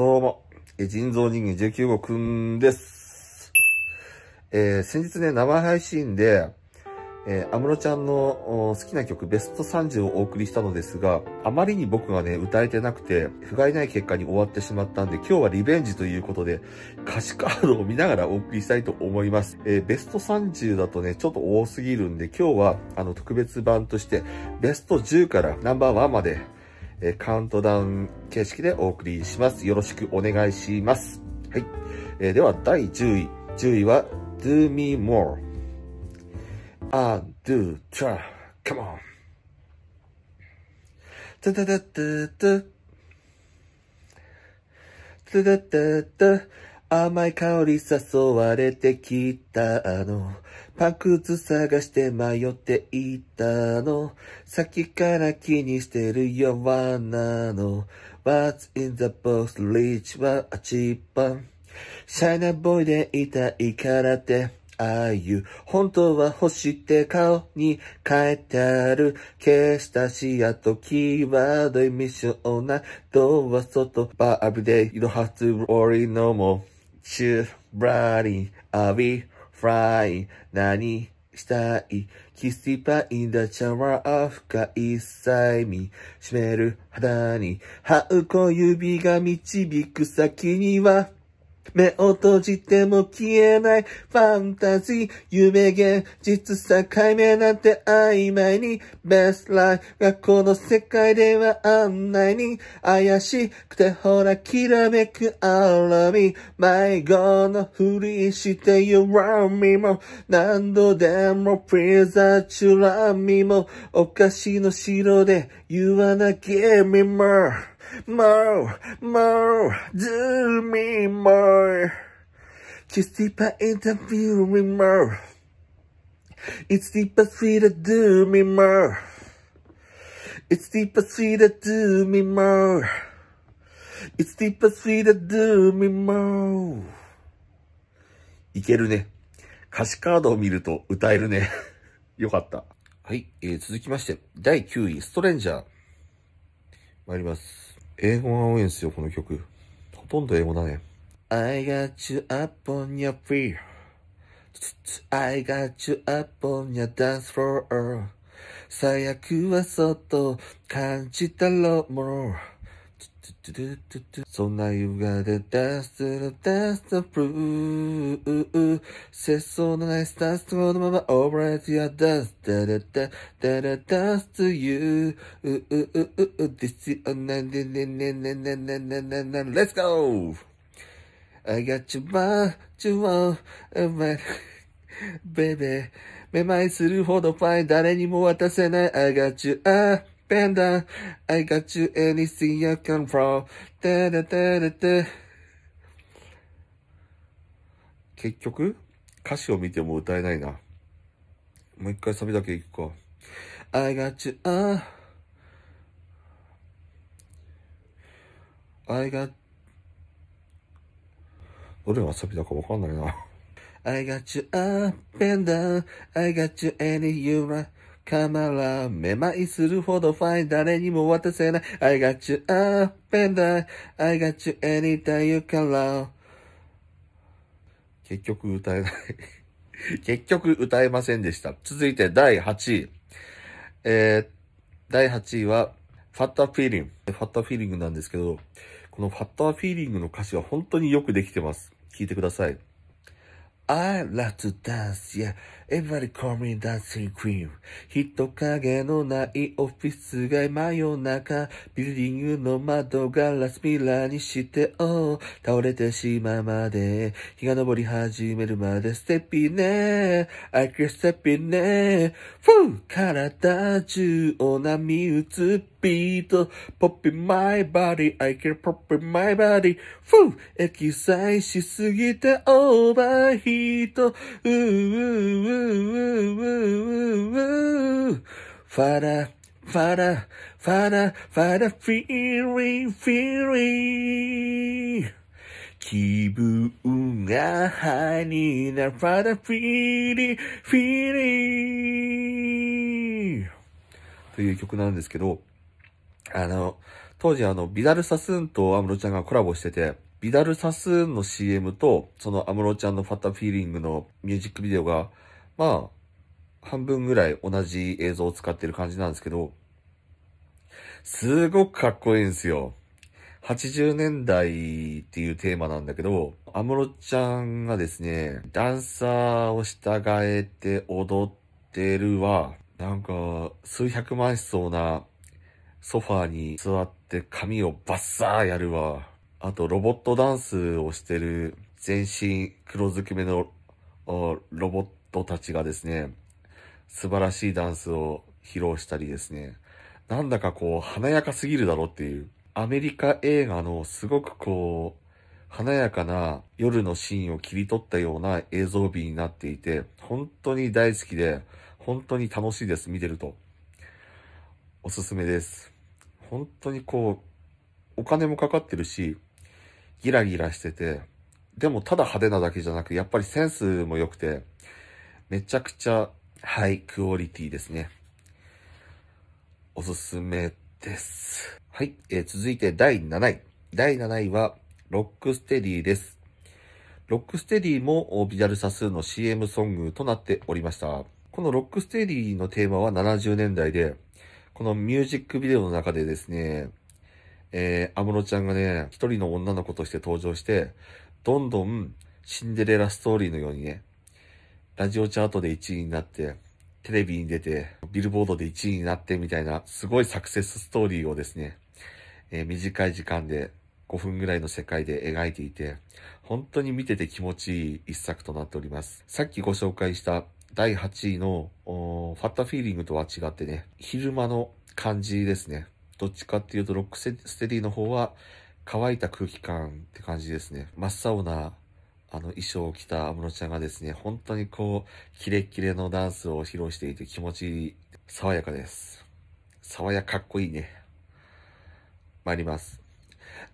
どうも、人造人間19号くんです。えー、先日ね、生配信で、えー、安室ちゃんの好きな曲ベスト30をお送りしたのですが、あまりに僕がね、歌えてなくて、不甲斐ない結果に終わってしまったんで、今日はリベンジということで、歌詞カードを見ながらお送りしたいと思います。えー、ベスト30だとね、ちょっと多すぎるんで、今日は、あの、特別版として、ベスト10からナンバーワンまで、えカウントダウン形式でお送りします。よろしくお願いします。はい。えでは、第10位。10位は、Do Me More。あ、do try. Come on. トゥトゥトゥトゥトゥトゥトゥトゥ甘い香り誘われてきたあのパンツ探して迷っていたの。先から気にしてるよ、わなの。What's in the box? Reach は8番。シャイなボ o イでいたいからって。ああいう、本当は欲して顔に書いてある。消したしやとキーワード意味しょうな。ドア外、バーブで色発、オリノモ、チュー、ブラリー、アビー。フライ、何したい。キスティパイダチャワー深い催眠。める肌に、ハウコ指が導く先には、目を閉じても消えないファンタジー、夢現実さ解明なんて曖昧にベストライフがこの世界では案内に怪しくてほらきらめく荒ミ。迷子のふりして弱みも何度でもプレザチュラミもお菓子の城で言わなきゃ more。more, more, do me more. Just deeper interview me more. It's deeper sweeter, do me more. It's deeper sweeter, do me more. It's deeper sweeter, do me more. いけるね。歌詞カードを見ると歌えるね。よかった。はい、えー、続きまして、第9位、ストレンジャー。参ります。英語が多いんですよ、この曲。ほとんど英語だね。I got you up on your feet.I got you up on your dance floor. 最悪は外感じたろもの。トゥトゥトゥトゥ。そんな夢が出た、ストゥルダスト、プー、うう、う、せっそうのないスタスト、のまま、オーバーツ、ヤーダス、ダダダ、ダダダスト、ユー、う、う、う、う、う、う、ディスヨナ、ネネネネネネネネネネ、レッツゴー !I got you, m a you want, and my, b a めまいするほどファイン、誰にも渡せない、I got you, ah, panda. I got you anything you can throw. てれてれて。結局、歌詞を見ても歌えないな。もう一回サビだけいくか。I got you, ah.、Uh. I got, どれがサビだかわかんないな。I got you up and d I got you any you want. カマラ、めまいするほどファイン、誰にも渡せない。I got you up and I, got you anytime you can love. 結局歌えない結局歌えませんでした。続いて第8位。えー、第8位は、ファッターフィーリング。ファッターフィーリングなんですけど、このファッターフィーリングの歌詞は本当によくできてます。聞いてください。I love to dance, yeah. Everybody call me dancing queen 人影のないオフィス街真夜中ビルディングの窓ガラスミラーにしてお、oh, 倒れてしまうまで日が昇り始めるまでステッピーね I can ステッ p ーねふぅ体中を波打つビート Popping my body I can p o p p i n my body ふぅエキサイしすぎてオーバーヒートうーうーうーーウウウファラ、ファラ、ファラ、ファラ、フィーリー、フィーリー。気分がハニーなファラ、フィーリー、フィーリー。という曲なんですけど、あの、当時あの、ビダル・サスーンとアムロちゃんがコラボしてて、ビダル・サスーンの CM と、そのアムロちゃんのファッタ・フィーリングのミュージックビデオが、まあ、半分ぐらい同じ映像を使ってる感じなんですけど、すごくかっこいいんですよ。80年代っていうテーマなんだけど、安室ちゃんがですね、ダンサーを従えて踊ってるは、なんか、数百万しそうなソファーに座って髪をバッサーやるわ。あと、ロボットダンスをしてる全身黒ずくめのロボッドたちがですね、素晴らしいダンスを披露したりですね、なんだかこう、華やかすぎるだろうっていう、アメリカ映画のすごくこう、華やかな夜のシーンを切り取ったような映像美になっていて、本当に大好きで、本当に楽しいです、見てると。おすすめです。本当にこう、お金もかかってるし、ギラギラしてて、でもただ派手なだけじゃなく、やっぱりセンスも良くて、めちゃくちゃハイクオリティですね。おすすめです。はい、えー、続いて第7位。第7位は、ロックステディです。ロックステディもビジュアルサスの CM ソングとなっておりました。このロックステディのテーマは70年代で、このミュージックビデオの中でですね、えー、アムロちゃんがね、一人の女の子として登場して、どんどんシンデレラストーリーのようにね、ラジオチャートで1位になって、テレビに出て、ビルボードで1位になってみたいな、すごいサクセスストーリーをですね、えー、短い時間で5分ぐらいの世界で描いていて、本当に見てて気持ちいい一作となっております。さっきご紹介した第8位のファッタフィーリングとは違ってね、昼間の感じですね。どっちかっていうとロックステディの方は乾いた空気感って感じですね。真っ青なあの衣装を着た安室ちゃんがですね、本当にこう、キレッキレのダンスを披露していて気持ちいい、爽やかです。爽やかっこいいね。参ります。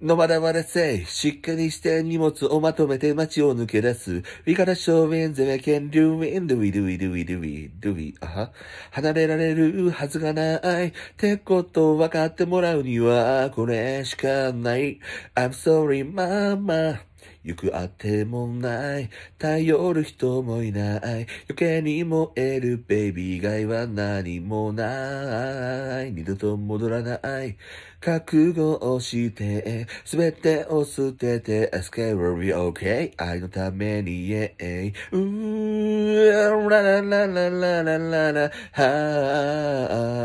のまだまだせい、しっかりして荷物をまとめて街を抜け出す。We gotta show in the we can do in do we do we do we do we do we あは離れられるはずがない。ってこと分かってもらうにはこれしかない。I'm sorry, mama. 行くあてもない。頼る人もいない。余計に燃えるベイビー以外は何もない。二度と戻らない。覚悟をして、すべてを捨てて、エスケーリ okay. 愛のために、イェイ。うー、ららららららららは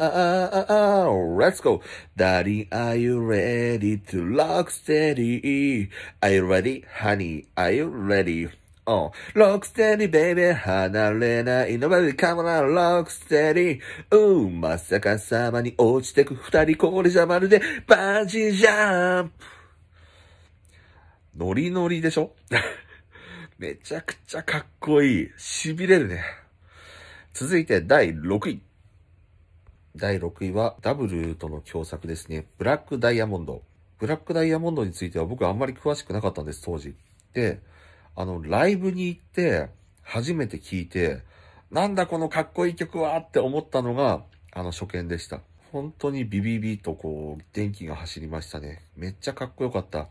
あ let's g o d a r あ i あ g are you ready to rock steady? Are you ready ready? Honey, are you ready? ロックステディ、ベイベー、離れない。のばり、カモラ、ロックステディ。うん、まさかさまに落ちてく二人、これじゃまるで、バージージャンプ。ノリノリでしょめちゃくちゃかっこいい。痺れるね。続いて第6位。第6位はダブルとの共作ですね。ブラックダイヤモンド。ブラックダイヤモンドについては僕はあんまり詳しくなかったんです、当時。で、あの、ライブに行って、初めて聴いて、なんだこのかっこいい曲はって思ったのが、あの、初見でした。本当にビビビとこう、電気が走りましたね。めっちゃかっこよかった。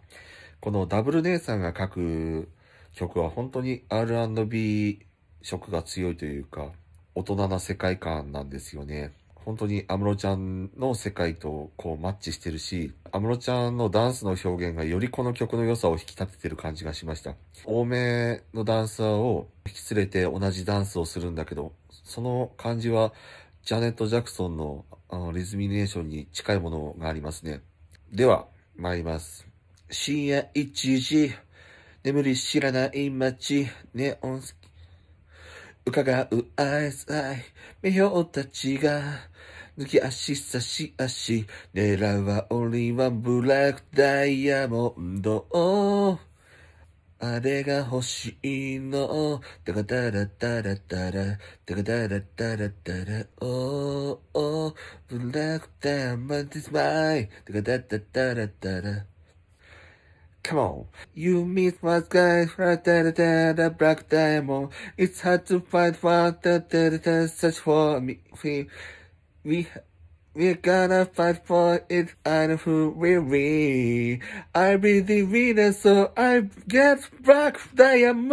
このダブル姉さんが書く曲は本当に R&B 色が強いというか、大人な世界観なんですよね。本当に安室ちゃんの世界とこうマッチしてるし、安室ちゃんのダンスの表現がよりこの曲の良さを引き立ててる感じがしました。多めのダンサーを引き連れて同じダンスをするんだけど、その感じはジャネット・ジャクソンのあのリズミネーションに近いものがありますね。では、参ります。深夜1時、眠り知らない街、ネオン好き。伺うアイスアイ、目標たちが、抜き足差し足。狙うは俺はブラックダイヤモンド。あれが欲しいの。タカタラタラタラ、タカタラタラタラ、おーおー、ブラックダイヤモンド is mine。タカタタタラタラ。Come on. You meet my guy, da da da da, black diamond. It's hard to find one that da da da, search for me. We We're gonna fight for it, I know who w i l be. I'll be the winner, so I get b a c k Diamond!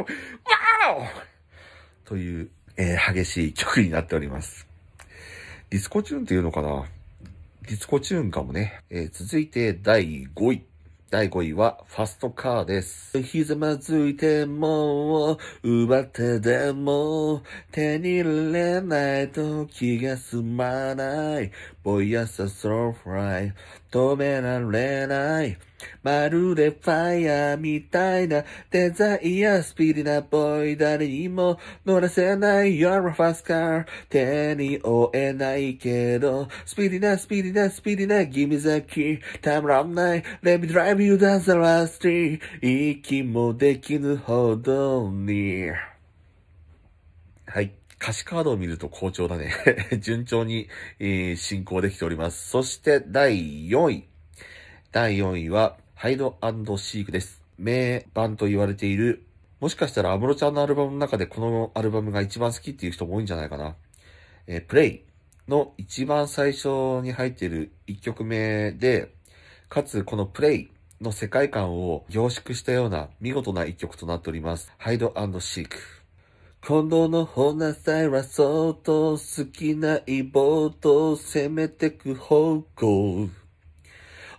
Wow! という、えー、激しい曲になっております。ディスコチューンっていうのかなディスコチューンかもね。えー、続いて第5位。第5位は、ファストカーです。ひざまずいても、奪ってでも、手に入れないと気が済まない。ボイアスソーフライ、止められない。まるでファイヤーみたいなデザイアスピーディなボイ誰にも乗らせない You're a fast car 手に負えないけどスピリなスピリなスピリな Give me the key たまらない Let me drive you down the last tree 息もできぬほどにはい。歌詞カードを見ると好調だね 順調に、えー、進行できております。そして第4位。第4位は、ハイドシークです。名版と言われている、もしかしたらアムロちゃんのアルバムの中でこのアルバムが一番好きっていう人も多いんじゃないかな。えー、プレイの一番最初に入っている一曲目で、かつこのプレイの世界観を凝縮したような見事な一曲となっております。ハイドシーク。今度のほなさらそうと好きなイボ攻めてく方向。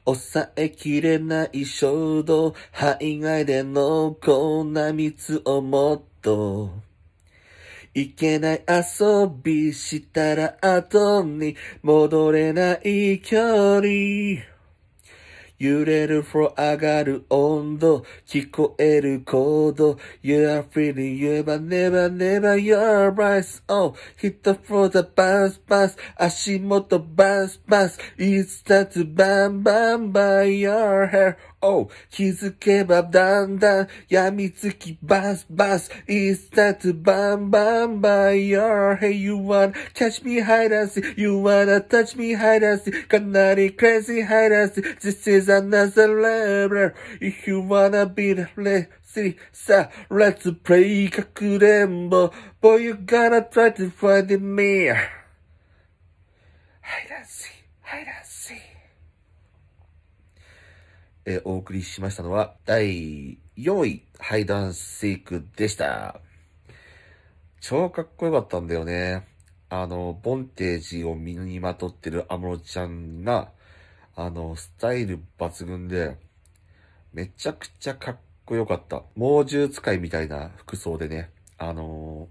抑えきれない衝動、肺外でのこんな蜜をもっと。いけない遊びしたら後に戻れない距離。揺れるフロア上がる温度聞こえる行動 You are feeling you but never never your rise Oh hit the floor the bounce bounce 足元バンスバンス It's time to bang bang by your hair Oh 気づけばだんだん病みつきバンスバンス It's time to bang bang by your hair You wanna catch me hide and see You wanna touch me hide and see かなり crazy hide and see This is the celebrate If you wanna be the f l e s y さあ、let's えー、お送りしましたのは、第4位、ハイダンシークでした。超かっこよかったんだよね。あの、ボンテージを身にまとってるアムロちゃんが、あの、スタイル抜群で、めちゃくちゃかっこよかった。猛獣使いみたいな服装でね、あの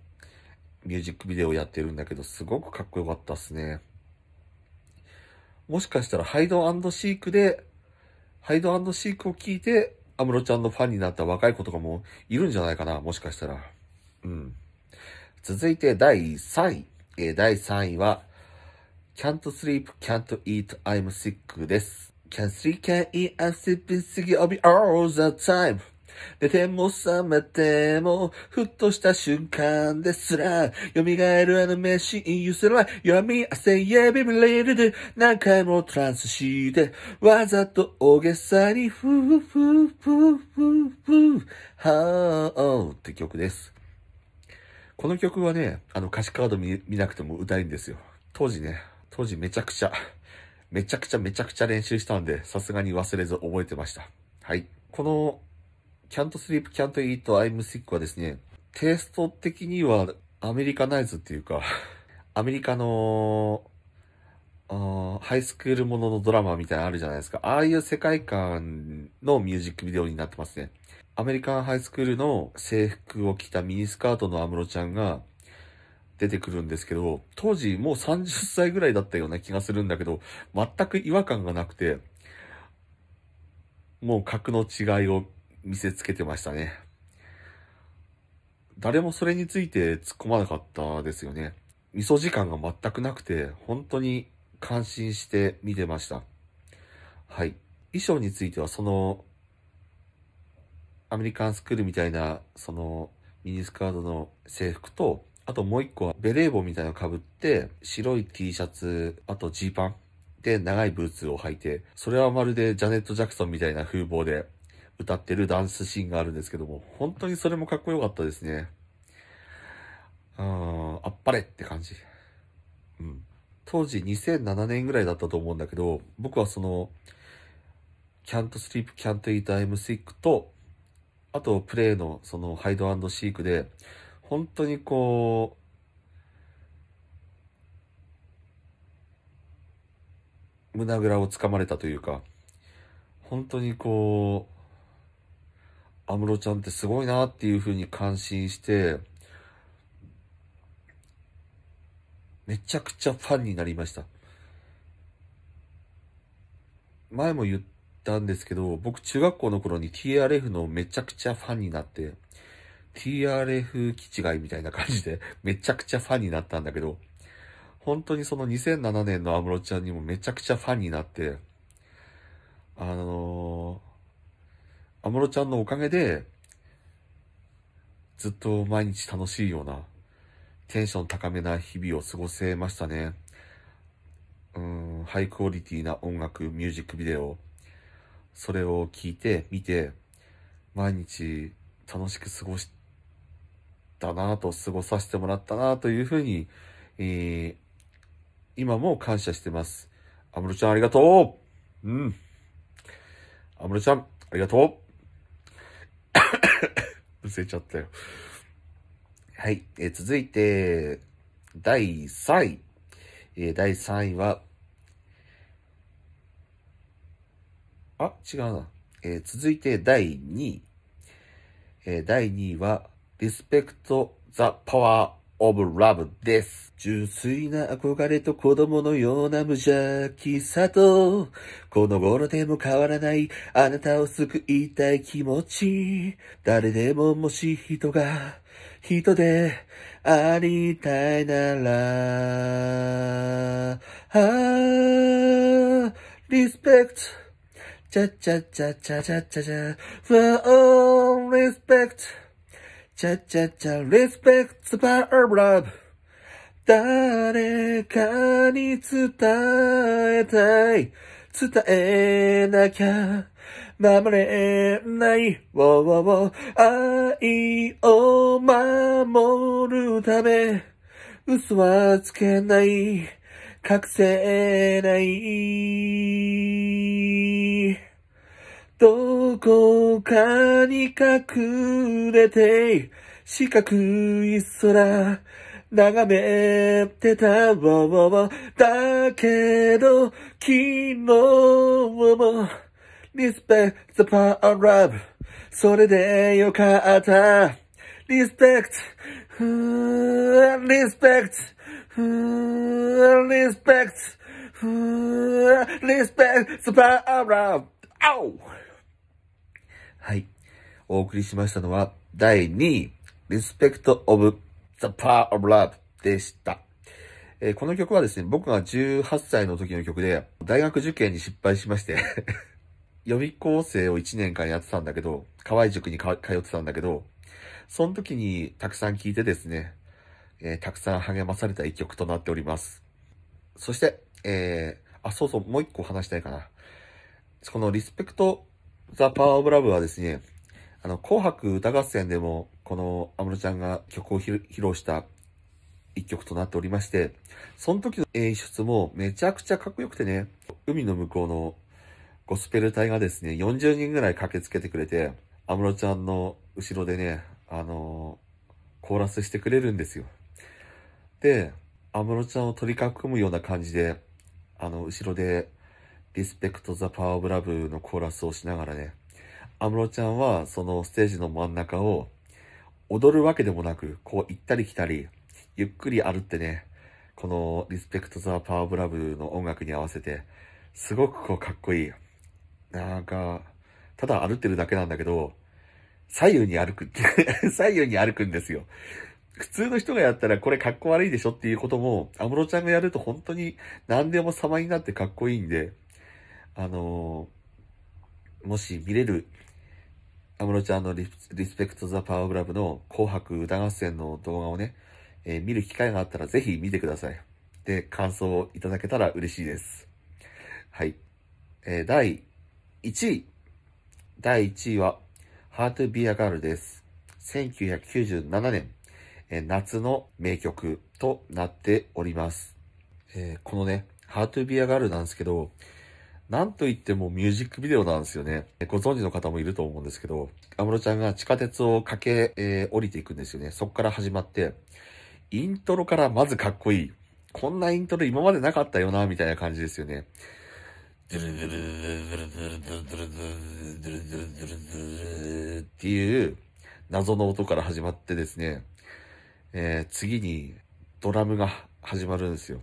ー、ミュージックビデオやってるんだけど、すごくかっこよかったっすね。もしかしたら、ハイドシークで、ハイドシークを聞いて、安室ちゃんのファンになった若い子とかもいるんじゃないかな、もしかしたら。うん。続いて第3位。えー、第3位は、can't sleep, can't eat, I'm sick です。can't sleep, can't eat, I'm sleeping sick of me all the time. 寝ても覚めても、ふっとした瞬間ですら、蘇るあの名シーン、ゆすら読み汗やビビレルで、何回もトランスして、わざと大げさに、ふぅふぅふぅふぅふぅ、はーって曲です。この曲はね、あの歌詞カード見なくても歌えるんですよ。当時ね、当時めちゃくちゃ、めちゃくちゃめちゃくちゃ練習したんで、さすがに忘れず覚えてました。はい。この、Can't Sleep, Can't Eat, I'm Sick はですね、テイスト的にはアメリカナイズっていうか、アメリカの、ハイスクールもののドラマみたいなのあるじゃないですか。ああいう世界観のミュージックビデオになってますね。アメリカンハイスクールの制服を着たミニスカートのアムロちゃんが、出てくるんですけど、当時もう30歳ぐらいだったような気がするんだけど、全く違和感がなくて、もう格の違いを見せつけてましたね。誰もそれについて突っ込まなかったですよね。味噌時間が全くなくて、本当に感心して見てました。はい。衣装については、その、アメリカンスクールみたいな、その、ミニスカードの制服と、あともう一個はベレー帽みたいなの被って、白い T シャツ、あとジーパンで長いブーツを履いて、それはまるでジャネット・ジャクソンみたいな風貌で歌ってるダンスシーンがあるんですけども、本当にそれもかっこよかったですね。うん、あっぱれって感じ。うん。当時2007年ぐらいだったと思うんだけど、僕はその、Can't Sleep, Can't Eat, I'm Sick と、あと、プレイのその、ハイドシークで、本当にこう、胸ぐらをつかまれたというか、本当にこう、安室ちゃんってすごいなっていうふうに感心して、めちゃくちゃファンになりました。前も言ったんですけど、僕中学校の頃に TRF のめちゃくちゃファンになって、TRF 基地外みたいな感じで、めちゃくちゃファンになったんだけど、本当にその2007年の安室ちゃんにもめちゃくちゃファンになって、あのー、安室ちゃんのおかげで、ずっと毎日楽しいような、テンション高めな日々を過ごせましたね。うん、ハイクオリティな音楽、ミュージックビデオ、それを聞いて、見て、毎日楽しく過ごして、ったなと、過ごさせてもらったなというふうに、えー、今も感謝してます。アムロちゃんありがとううん。アムロちゃん、ありがとう 忘れちゃったよ。はい。えー、続いて、第3位。えー、第3位は、あ、違うな。えー、続いて第2位。えー、第2位は、リスペクト・ザ・パワー・オブ・ラブです。純粋な憧れと子供のような無邪気さと、この頃でも変わらないあなたを救いたい気持ち。誰でももし人が人でありたいなら、あー、リスペクト。c h ちゃちゃちゃちゃちゃちゃちゃ、for all respect. チャチャチャ、リスペクトパーラブ。誰かに伝えたい。伝えなきゃ守れない。愛を守るため、嘘はつけない。隠せない。どこかに隠れて、四角い空、眺めてただけど、昨日も、リスペクトパワーラブ。それでよかった。リスペクト、リスペクト、リスペクト、リスペクトパーラブ。はい。お送りしましたのは、第2位、Respect of the Power of Love でした。えー、この曲はですね、僕が18歳の時の曲で、大学受験に失敗しまして 予備校生を1年間やってたんだけど、河合塾に通ってたんだけど、その時にたくさん聴いてですね、えー、たくさん励まされた一曲となっております。そして、えー、あ、そうそう、もう一個話したいかな。このリスペクトザ・パワー・オブ・ラブはですね、あの、紅白歌合戦でも、この安室ちゃんが曲を披露した一曲となっておりまして、その時の演出もめちゃくちゃかっこよくてね、海の向こうのゴスペル隊がですね、40人ぐらい駆けつけてくれて、安室ちゃんの後ろでね、あのー、コーラスしてくれるんですよ。で、安室ちゃんを取り囲むような感じで、あの、後ろでリスペクト・ザ・パワー・オブ・ラブのコーラスをしながらね、安室ちゃんはそのステージの真ん中を踊るわけでもなく、こう行ったり来たり、ゆっくり歩ってね、このリスペクト・ザ・パワー・オブ・ラブの音楽に合わせて、すごくこうかっこいい。なんか、ただ歩ってるだけなんだけど、左右に歩くって 左右に歩くんですよ。普通の人がやったらこれかっこ悪いでしょっていうことも、安室ちゃんがやると本当に何でも様になってかっこいいんで、あのー、もし見れる、安室ちゃんのリスペクト・ザ・パワー・グラブの紅白歌合戦の動画をね、えー、見る機会があったらぜひ見てください。で、感想をいただけたら嬉しいです。はい。えー、第1位。第1位は、ハートビアガールです。1997年、え夏の名曲となっております。えー、このね、ハートビアガールなんですけど、なんといってもミュージックビデオなんですよね。ご存知の方もいると思うんですけど、安室ちゃんが地下鉄を駆け、えー、降りていくんですよね。そこから始まって、イントロからまずかっこいい。こんなイントロ今までなかったよな、みたいな感じですよね。ドゥルドゥルドゥルドゥルドゥルドゥルドゥルドゥルドゥルっていう謎の音から始まってですね、えー、次にドラムが始まるんですよ。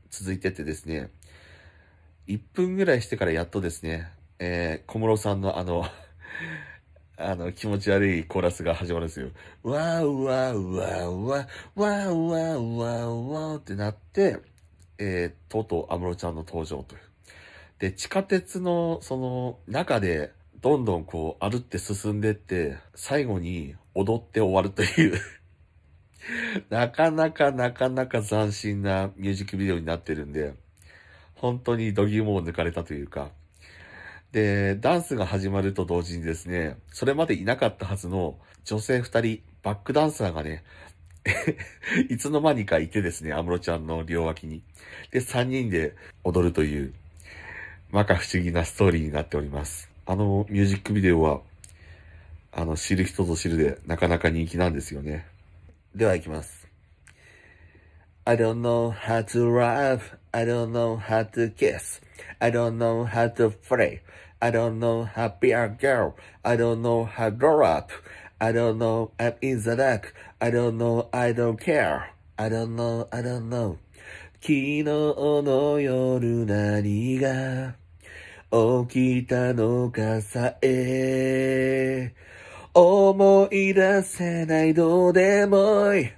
続いててですね、1分ぐらいしてからやっとですね、えー、小室さんのあの あの、気持ち悪いコーラスが始まるんですよ。わーわーわーわー、わーわーわーわーってなって、えー、とうとう安室ちゃんの登場という。で、地下鉄の、その、中で、どんどんこう、歩って進んでって、最後に踊って終わるという なかなかなかなか斬新なミュージックビデオになってるんで、本当にド度モを抜かれたというか。で、ダンスが始まると同時にですね、それまでいなかったはずの女性二人、バックダンサーがね、いつの間にかいてですね、安室ちゃんの両脇に。で、三人で踊るという、まか不思議なストーリーになっております。あのミュージックビデオは、あの、知る人ぞ知るで、なかなか人気なんですよね。では行きます。I don't know how to laugh. I don't know how to kiss. I don't know how to play. I don't know how to be a girl. I don't know how to grow up. I don't know I'm in the dark. I don't know I don't care. I don't know I don't know. 昨日の夜何が起きたのかさえ思い出せないどうでもいい。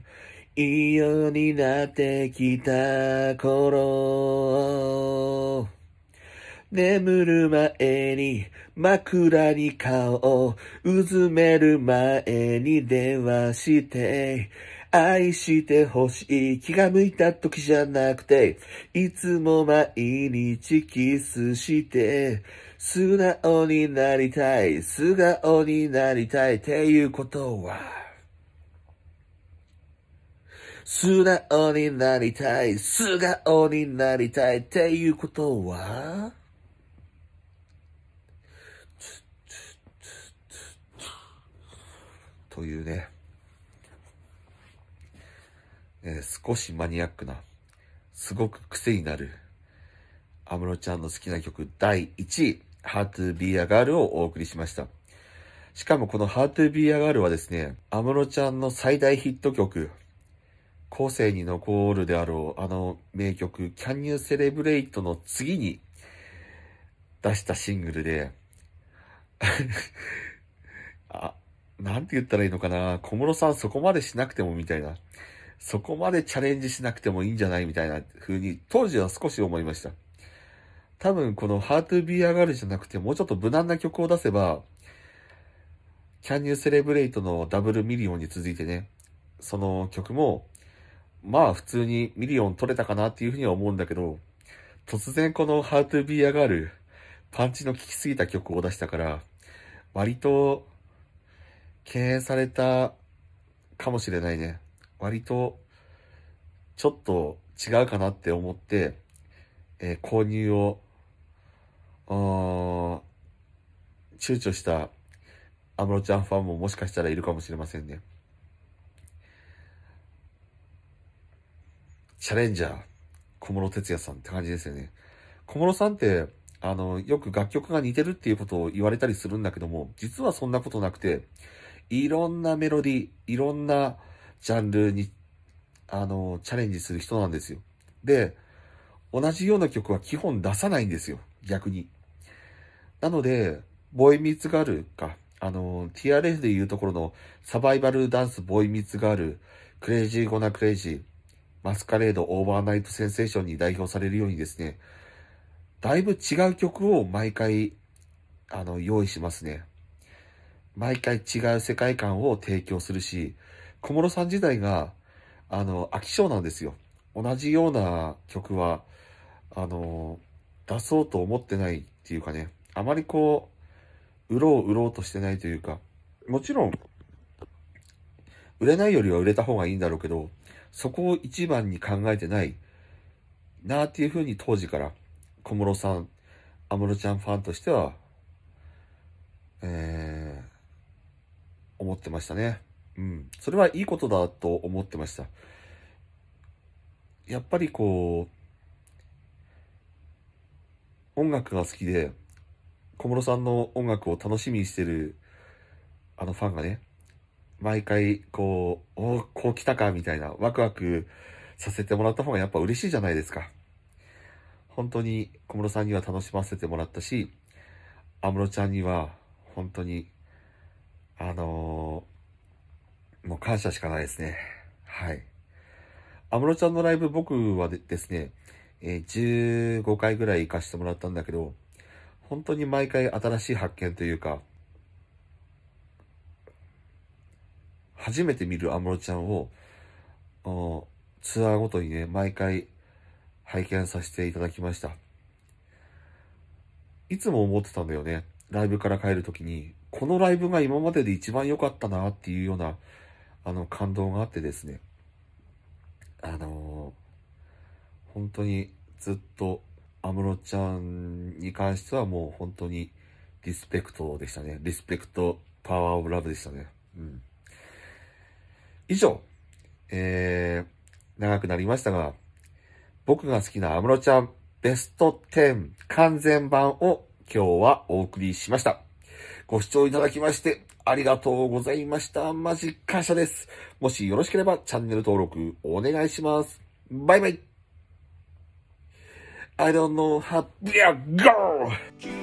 いいようになってきた頃。眠る前に枕に顔をうずめる前に電話して。愛してほしい気が向いた時じゃなくて、いつも毎日キスして。素直になりたい、素顔になりたいっていうことは、素直になりたい、素顔になりたいっていうことは、というね、えー、少しマニアックな、すごく癖になる、安室ちゃんの好きな曲第1位。ハートゥービーアガールをお送りしました。しかもこのハートゥービーアガールはですね、安室ちゃんの最大ヒット曲、後世に残るであろうあの名曲、Can You Celebrate の次に出したシングルで あ、なんて言ったらいいのかな、小室さんそこまでしなくてもみたいな、そこまでチャレンジしなくてもいいんじゃないみたいな風に、当時は少し思いました。多分この Hard to Be a Girl じゃなくて、もうちょっと無難な曲を出せば、Can You Celebrate のダブルミリオンに続いてね、その曲も、まあ普通にミリオン取れたかなっていうふうには思うんだけど、突然この How to Be a Girl、パンチの効きすぎた曲を出したから、割と敬遠されたかもしれないね。割とちょっと違うかなって思って、えー、購入を、躊躇した安室ちゃんファンももしかしたらいるかもしれませんね。チャレンジャー、小室哲也さんって感じですよね。小室さんって、あの、よく楽曲が似てるっていうことを言われたりするんだけども、実はそんなことなくて、いろんなメロディー、いろんなジャンルに、あの、チャレンジする人なんですよ。で、同じような曲は基本出さないんですよ、逆に。なので、ボーイミーツガールか、あの、TRF でいうところのサバイバルダンスボーイミーツガール、クレイジーゴナクレイジー、マスカレードオーバーナイトセンセーションに代表されるようにですね、だいぶ違う曲を毎回、あの、用意しますね。毎回違う世界観を提供するし、小室さん自体が、あの、飽き性なんですよ。同じような曲はあの、出そうと思ってないっていうかね、あまりこう、売ろう売ろうとしてないというか、もちろん、売れないよりは売れた方がいいんだろうけど、そこを一番に考えてないなっていうふうに当時から小室さん、安室ちゃんファンとしては、えー、思ってましたね。うん。それはいいことだと思ってました。やっぱりこう、音楽が好きで、小室さんの音楽を楽しみにしてる、あのファンがね、毎回、こう、おお、こう来たか、みたいな、ワクワクさせてもらった方がやっぱ嬉しいじゃないですか。本当に小室さんには楽しませてもらったし、安室ちゃんには、本当に、あのー、もう感謝しかないですね。はい。安室ちゃんのライブ、僕はですね、え15回ぐらい行かせてもらったんだけど、本当に毎回新しい発見というか、初めて見る安室ちゃんを、ツアーごとにね、毎回拝見させていただきました。いつも思ってたんだよね。ライブから帰るときに、このライブが今までで一番良かったなっていうような、あの、感動があってですね。あのー本当にずっと安室ちゃんに関してはもう本当にリスペクトでしたね。リスペクトパワーオブラブでしたね。うん。以上、えー、長くなりましたが、僕が好きな安室ちゃんベスト10完全版を今日はお送りしました。ご視聴いただきましてありがとうございました。マジ感謝です。もしよろしければチャンネル登録お願いします。バイバイ。I don't know how. Yeah, go!